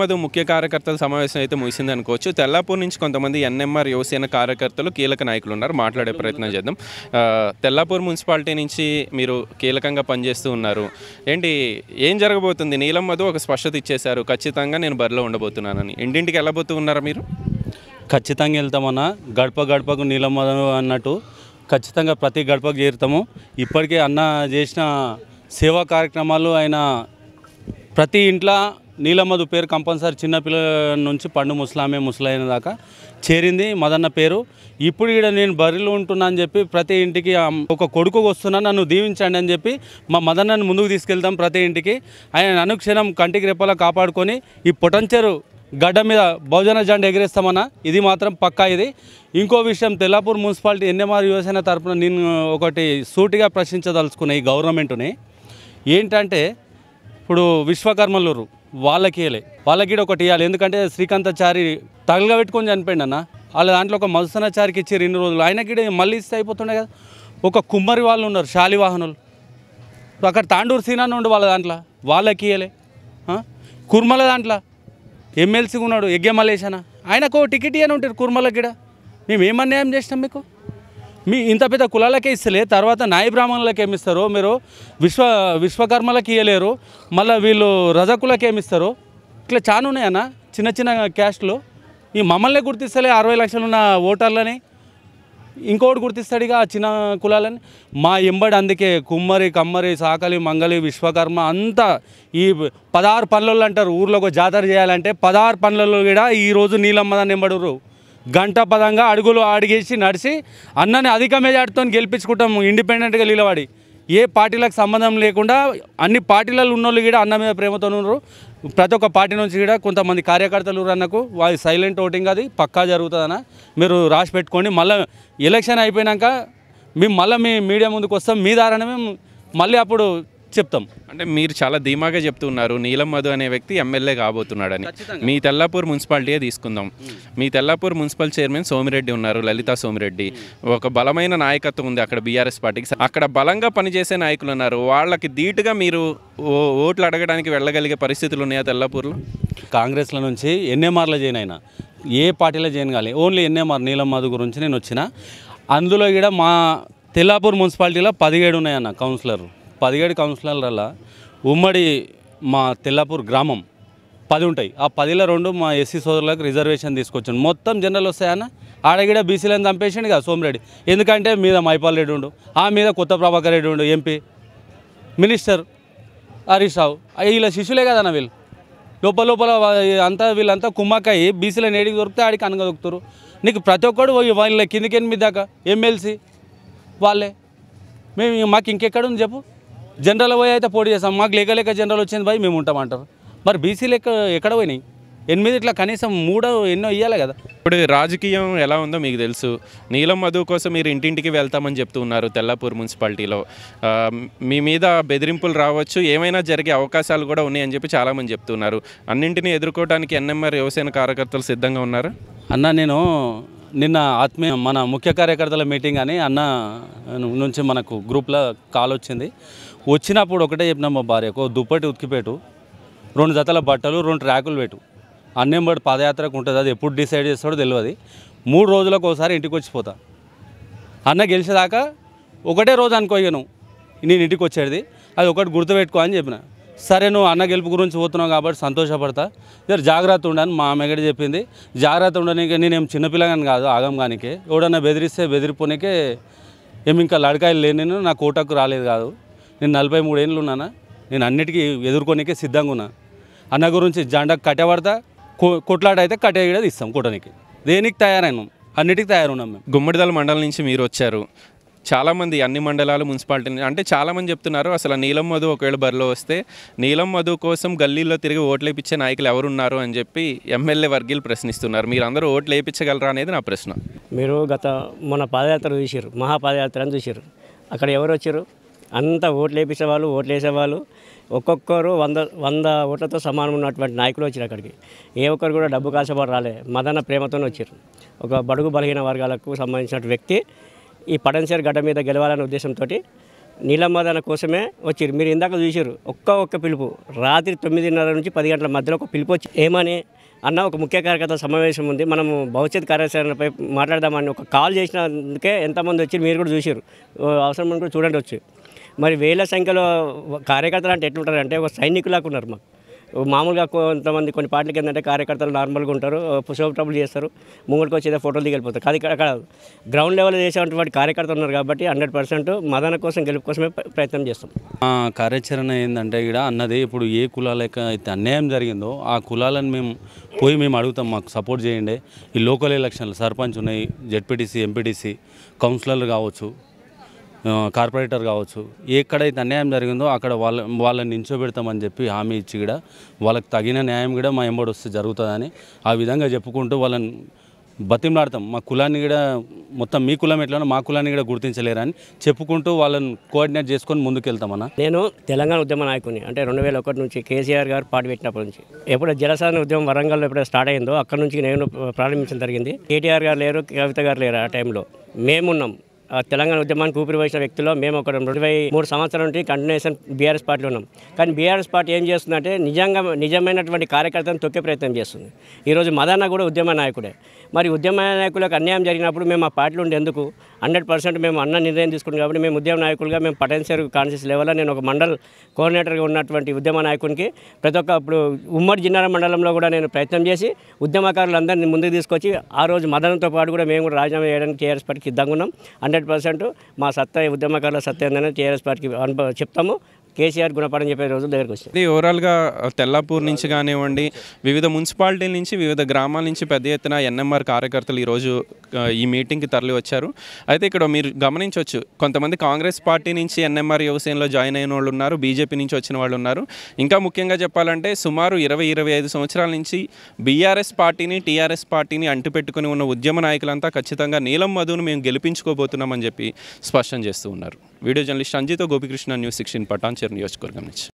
మధు ముఖ్య కార్యకర్తల సమావేశం అయితే ముగిసింది అనుకోవచ్చు తెల్లాపూర్ నుంచి కొంతమంది ఎన్ఎంఆర్ యువసేన కార్యకర్తలు కీలక నాయకులు ఉన్నారు మాట్లాడే ప్రయత్నం చేద్దాం తెల్లాపూర్ మున్సిపాలిటీ నుంచి మీరు కీలకంగా పనిచేస్తూ ఉన్నారు ఏంటి ఏం జరగబోతుంది మధు ఒక స్పష్టత ఇచ్చేశారు ఖచ్చితంగా నేను బరిలో ఉండబోతున్నానని ఇంటింటికి వెళ్ళబోతూ ఉన్నారా మీరు ఖచ్చితంగా వెళ్తామన్నా గడప గడపకు మధు అన్నట్టు ఖచ్చితంగా ప్రతి గడపకు చేరుతాము ఇప్పటికే అన్న చేసిన సేవా కార్యక్రమాలు ఆయన ప్రతి ఇంట్లో నీలమ్మధు పేరు కంపల్సరీ చిన్నపిల్లల నుంచి పండు ముసలామే ముసలైన దాకా చేరింది మదన్న పేరు ఇప్పుడు ఇక్కడ నేను బరిలో ఉంటున్నా అని చెప్పి ప్రతి ఇంటికి ఒక కొడుకు వస్తున్నా నన్ను దీవించండి అని చెప్పి మా మదన్నను ముందుకు తీసుకెళ్తాం ప్రతి ఇంటికి ఆయన అనుక్షణం కంటికి రెప్పలా కాపాడుకొని ఈ పొటంచెరు గడ్డ మీద బహుజన జెండా ఎగిరేస్తామన్నా ఇది మాత్రం పక్కా ఇది ఇంకో విషయం తెల్లాపూర్ మున్సిపాలిటీ ఎన్ఎంఆర్ యువసేన తరఫున నేను ఒకటి సూటిగా ప్రశ్నించదలుచుకున్న ఈ గవర్నమెంట్ని ఏంటంటే ఇప్పుడు విశ్వకర్మలూరు వాళ్ళకేలే వాళ్ళకి కూడా ఒకటి ఇవ్వాలి ఎందుకంటే శ్రీకాంతాచారి పెట్టుకొని చనిపోయింది అన్న వాళ్ళ దాంట్లో ఒక మధుసనాచారికి ఇచ్చి రెండు రోజులు ఆయన కూడా మళ్ళీ ఇస్తే అయిపోతుండే కదా ఒక కుమ్మరి వాళ్ళు ఉన్నారు వాహనులు అక్కడ తాండూరు సీనాన్ని ఉండు వాళ్ళ దాంట్లో వాళ్ళకి ఇయ్యలే కుర్మల దాంట్లో ఎమ్మెల్సీగా ఉన్నాడు యజ్ఞ మలేసన ఆయనకు టికెట్ ఇవ్వని ఉంటారు కుర్మలకి కూడా మేము ఏమన్యాయం చేసినాం మీకు మీ ఇంత పెద్ద కులాలకే ఇస్తలే తర్వాత నాయ బ్రాహ్మణులకి ఏమిస్తారు మీరు విశ్వ విశ్వకర్మలకి ఇవ్వలేరు మళ్ళీ వీళ్ళు రజకులకి ఏమిస్తారు ఇట్లా చాలా ఉన్నాయన్న చిన్న చిన్న క్యాస్ట్లు ఈ మమ్మల్ని గుర్తిస్తలే అరవై లక్షలున్న ఓటర్లని ఇంకోటి గుర్తిస్తాడు ఇక చిన్న కులాలని మా ఎంబడి అందుకే కుమ్మరి కమ్మరి సాకలి మంగలి విశ్వకర్మ అంతా ఈ పదహారు పనులలో అంటారు ఊర్లో ఒక జాతర చేయాలంటే పదహారు పనులలో కూడా ఈరోజు నీలమ్మదాన్ని ఎంబడురు గంట పదంగా అడుగులు అడిగేసి నడిచి అన్నని అధిక మెజార్టీతో గెలిపించుకుంటాం ఇండిపెండెంట్గా నిలబడి ఏ పార్టీలకు సంబంధం లేకుండా అన్ని పార్టీలలో వాళ్ళు కూడా అన్న మీద ప్రేమతో ఉన్నారు ప్రతి ఒక్క పార్టీ నుంచి కూడా కొంతమంది కార్యకర్తలు అన్నకు వారి సైలెంట్ ఓటింగ్ అది పక్కా జరుగుతుందన్న మీరు రాసి పెట్టుకోండి మళ్ళీ ఎలక్షన్ అయిపోయాక మేము మళ్ళీ మీ మీడియా ముందుకు వస్తాం మీ దారానే మేము మళ్ళీ అప్పుడు చెప్తాం అంటే మీరు చాలా ధీమాగా చెప్తున్నారు నీలం మధు అనే వ్యక్తి ఎమ్మెల్యే కాబోతున్నాడని మీ తెల్లాపూర్ మున్సిపాలిటీయే తీసుకుందాం మీ తెల్లాపూర్ మున్సిపల్ చైర్మన్ సోమిరెడ్డి ఉన్నారు లలిత సోమిరెడ్డి ఒక బలమైన నాయకత్వం ఉంది అక్కడ బీఆర్ఎస్ పార్టీకి అక్కడ బలంగా పనిచేసే నాయకులు ఉన్నారు వాళ్ళకి ధీటుగా మీరు ఓట్లు అడగడానికి వెళ్ళగలిగే పరిస్థితులు ఉన్నాయా తెల్లాపూర్లో కాంగ్రెస్ల నుంచి ఎన్ఎంఆర్లో జాయిన్ అయినా ఏ పార్టీలో జాయిన్ కాలే ఓన్లీ ఎన్ఎంఆర్ నీలం మధు గురించి నేను వచ్చిన అందులో కూడా మా తెల్లాపూర్ మున్సిపాలిటీలో పదిహేడు ఉన్నాయన్న కౌన్సిలర్ పదిహేడు కౌన్సిలర్ల ఉమ్మడి మా తెల్లాపూర్ గ్రామం పది ఉంటాయి ఆ పదిల రెండు మా ఎస్సీ సోదరులకు రిజర్వేషన్ తీసుకొచ్చాను మొత్తం జనరల్ వస్తాయన్న ఆడగిడ బీసీలను చంపేసిండు కదా సోమిరెడ్డి ఎందుకంటే మీద మైపాల్ రెడ్డి ఉండు ఆ మీద కొత్త ప్రభాకర్ రెడ్డి ఉండు ఎంపీ మినిస్టర్ హరీష్ రావు వీళ్ళ శిష్యులే కదన్న వీళ్ళు లోపల లోపల అంతా వీళ్ళంతా కుమ్మకాయి బీసీలను ఏడికి దొరికితే ఆడికి దొరుకుతారు నీకు ప్రతి ఒక్కడు వాళ్ళ కిందికి ఎనిమిది దాకా ఎమ్మెల్సీ వాళ్ళే మేము మాకు ఇంకెక్కడుంది చెప్పు జనరల్ పోయి అయితే పోటీ చేస్తాం మాకు లేక లేక జనరల్ వచ్చింది పోయి మేము ఉంటామంటారు మరి బీసీ లెక్క ఎక్కడ పోయినాయి ఎనిమిది ఇట్లా కనీసం మూడో ఎన్నో ఇవ్వాలి కదా ఇప్పుడు రాజకీయం ఎలా ఉందో మీకు తెలుసు నీలం మధు కోసం మీరు ఇంటింటికి వెళ్తామని చెప్తూ ఉన్నారు తెల్లాపూర్ మున్సిపాలిటీలో మీ మీద బెదిరింపులు రావచ్చు ఏమైనా జరిగే అవకాశాలు కూడా ఉన్నాయని చెప్పి చాలామంది చెప్తున్నారు అన్నింటినీ ఎదుర్కోవడానికి ఎన్ఎంఆర్ యువసేన కార్యకర్తలు సిద్ధంగా ఉన్నారు అన్న నేను నిన్న ఆత్మీయ మన ముఖ్య కార్యకర్తల మీటింగ్ అని అన్న నుంచి మనకు గ్రూప్లో కాల్ వచ్చింది వచ్చినప్పుడు ఒకటే చెప్పినా మా భార్యకు దుప్పటి ఉతికిపెట్టు రెండు జతల బట్టలు రెండు ట్రాకులు పెట్టు బట్టి పాదయాత్రకు ఉంటుంది అది ఎప్పుడు డిసైడ్ చేస్తాడో తెలియదు మూడు రోజులకు ఒకసారి ఇంటికి వచ్చిపోతా అన్న గెలిచేదాకా ఒకటే రోజు అనుకోగా నువ్వు నేను ఇంటికి వచ్చేది అది ఒకటి గుర్తుపెట్టుకో అని చెప్పిన సరే నువ్వు అన్న గెలుపు గురించి పోతున్నావు కాబట్టి సంతోషపడతా సరే జాగ్రత్త ఉండని మా అమ్మగడి చెప్పింది జాగ్రత్త ఉండడానికి నేనేం చిన్నపిల్లగాని కాదు ఆగం కానికే ఎవడన్నా బెదిరిస్తే బెదిరిపోనికే ఏమి ఇంకా లడకాయలు లేని నా కోటకు రాలేదు కాదు నేను నలభై మూడు ఏళ్ళు ఉన్నానా నేను అన్నిటికీ ఎదుర్కొనికే సిద్ధంగా ఉన్నా అన్న గురించి జెండా కట్టబడతా కొట్లాట అయితే కూడా ఇస్తాం కొట్టడానికి దేనికి తయారైనాం అన్నిటికీ తయారున్నాం మేము గుమ్మడిదల మండలం నుంచి మీరు వచ్చారు చాలామంది అన్ని మండలాలు మున్సిపాలిటీ అంటే చాలామంది చెప్తున్నారు అసలు నీలం మధు ఒకవేళ బరిలో వస్తే నీలం మధు కోసం గల్లీలో తిరిగి ఓట్లు వేయించే నాయకులు ఎవరున్నారు అని చెప్పి ఎమ్మెల్యే వర్గీయులు ప్రశ్నిస్తున్నారు మీరు అందరూ ఓట్లు వేయించగలరా అనేది నా ప్రశ్న మీరు గత మన పాదయాత్ర చూసారు మహాపాదయాత్ర అని చూసారు అక్కడ ఎవరు వచ్చారు అంతా ఓట్లు వేపించేవాళ్ళు ఓట్లు వేసేవాళ్ళు ఒక్కొక్కరు వంద వంద ఓట్లతో సమానం ఉన్నటువంటి నాయకులు వచ్చారు అక్కడికి ఏ ఒక్కరు కూడా డబ్బు కాసేవారు రాలే మదన ప్రేమతోనే వచ్చారు ఒక బడుగు బలహీన వర్గాలకు సంబంధించిన వ్యక్తి ఈ పడన్సేర్ గడ్డ మీద గెలవాలనే ఉద్దేశంతో నీలమ్మదన కోసమే వచ్చారు మీరు ఇందాక చూసారు ఒక్క ఒక్క పిలుపు రాత్రి తొమ్మిదిన్నర నుంచి పది గంటల మధ్యలో ఒక పిలుపు వచ్చి ఏమని అన్న ఒక ముఖ్య కార్యకర్త సమావేశం ఉంది మనము భవిష్యత్ కార్యాచరణపై మాట్లాడదామని ఒక కాల్ చేసినందుకే ఎంతమంది వచ్చి మీరు కూడా చూసారు అవసరం కూడా చూడండి వచ్చి మరి వేల సంఖ్యలో కార్యకర్తలు అంటే ఎట్లుంటారు అంటే ఒక సైనికులకు ఉన్నారు మాకు మామూలుగా కొంతమంది కొన్ని పార్టీలకి ఏంటంటే కార్యకర్తలు నార్మల్గా ఉంటారు పుషప్ ట్రబుల్ చేస్తారు ముంగడికి వచ్చి ఫోటోలు దిగిపోతారు ఇక్కడ అక్కడ గ్రౌండ్ లెవెల్లో చేసేటువంటి కార్యకర్తలు ఉన్నారు కాబట్టి హండ్రెడ్ పర్సెంట్ మదన కోసం గెలుపు కోసమే ప్రయత్నం చేస్తాం కార్యాచరణ ఏంటంటే ఇక్కడ అన్నది ఇప్పుడు ఏ కులాలకి అయితే అన్యాయం జరిగిందో ఆ కులాలను మేము పోయి మేము అడుగుతాం మాకు సపోర్ట్ చేయండి ఈ లోకల్ ఎలక్షన్లు సర్పంచ్ ఉన్నాయి జెడ్పీటీసీ ఎంపీటీసీ కౌన్సిలర్లు కావచ్చు కార్పొరేటర్ కావచ్చు ఎక్కడైతే అన్యాయం జరిగిందో అక్కడ వాళ్ళ వాళ్ళని నించోబెడతామని చెప్పి హామీ ఇచ్చి కూడా వాళ్ళకి తగిన న్యాయం కూడా మా ఎంబడి వస్తే జరుగుతుందని ఆ విధంగా చెప్పుకుంటూ వాళ్ళని బతిమలాడతాం మా కులాన్ని కూడా మొత్తం మీ కులం ఎట్లా మా కులాన్ని కూడా గుర్తించలేరని చెప్పుకుంటూ వాళ్ళని కోఆర్డినేట్ చేసుకొని ముందుకెళ్తామన్న నేను తెలంగాణ ఉద్యమ నాయకుని అంటే రెండు వేల ఒకటి నుంచి కేసీఆర్ గారు పాటు పెట్టినప్పటి నుంచి ఎప్పుడు జలసాధన ఉద్యమం వరంగల్లో ఎప్పుడైనా స్టార్ట్ అయిందో అక్కడ నుంచి నేను ప్రారంభించడం జరిగింది కేటీఆర్ గారు లేరు కవిత గారు లేరు ఆ టైంలో మేమున్నాం తెలంగాణ ఉద్యమానికి ఊపిరి వేసిన వ్యక్తిలో మేము ఒక ఇరవై మూడు సంవత్సరాల నుండి కంటిన్యూషన్ బీఆర్ఎస్ పార్టీలో ఉన్నాం కానీ బీఆర్ఎస్ పార్టీ ఏం చేస్తుందంటే నిజంగా నిజమైనటువంటి కార్యకర్తను తొక్కే ప్రయత్నం చేస్తుంది ఈరోజు మదన్న కూడా ఉద్యమ నాయకుడే మరి ఉద్యమ నాయకులకు అన్యాయం జరిగినప్పుడు మేము ఆ పార్టీలో ఎందుకు హండ్రెడ్ పర్సెంట్ మేము అన్న నిర్ణయం తీసుకున్నాం కాబట్టి మేము ఉద్యమ నాయకులుగా మేము పటెన్సర్ కాన్షియస్ లెవెల్లో నేను ఒక మండల్ కోఆర్డినేటర్గా ఉన్నటువంటి ఉద్యమ నాయకునికి ప్రతి ఒక్క ఇప్పుడు ఉమ్మడి జిన్నార మండలంలో కూడా నేను ప్రయత్నం చేసి ఉద్యమకారులందరినీ ముందుకు తీసుకొచ్చి ఆ రోజు మదనంతో పాటు కూడా మేము కూడా రాజీనామా చేయడానికి టీఆర్ఎస్ పార్టీకి ఇద్దాం ఉన్నాం హండ్రెడ్ పర్సెంట్ మా సత్తా ఉద్యమకారుల సత్తా ఏందని టీఆర్ఎస్ పార్టీకి చెప్తాము కేసీఆర్ గుణపాఠం చెప్పే రోజు దగ్గరకు వచ్చింది ఇది ఓవరాల్గా తెల్లాపూర్ నుంచి కానివ్వండి వివిధ మున్సిపాలిటీల నుంచి వివిధ గ్రామాల నుంచి పెద్ద ఎత్తున ఎన్ఎంఆర్ కార్యకర్తలు ఈరోజు ఈ మీటింగ్కి తరలి వచ్చారు అయితే ఇక్కడ మీరు గమనించవచ్చు కొంతమంది కాంగ్రెస్ పార్టీ నుంచి ఎన్ఎంఆర్ యువసేనలో జాయిన్ అయిన వాళ్ళు ఉన్నారు బీజేపీ నుంచి వచ్చిన వాళ్ళు ఉన్నారు ఇంకా ముఖ్యంగా చెప్పాలంటే సుమారు ఇరవై ఇరవై ఐదు సంవత్సరాల నుంచి బీఆర్ఎస్ పార్టీని టీఆర్ఎస్ పార్టీని అంటుపెట్టుకుని ఉన్న ఉద్యమ నాయకులంతా ఖచ్చితంగా నీలం మధును మేము గెలిపించుకోబోతున్నామని చెప్పి స్పష్టం చేస్తూ ఉన్నారు వీడియో జర్నలిస్ట్ సంజీతో గోపికృష్ణ న్యూస్ సిక్స్టీన్ పటాన్ చరిత్రను యోచుకొని గమనించి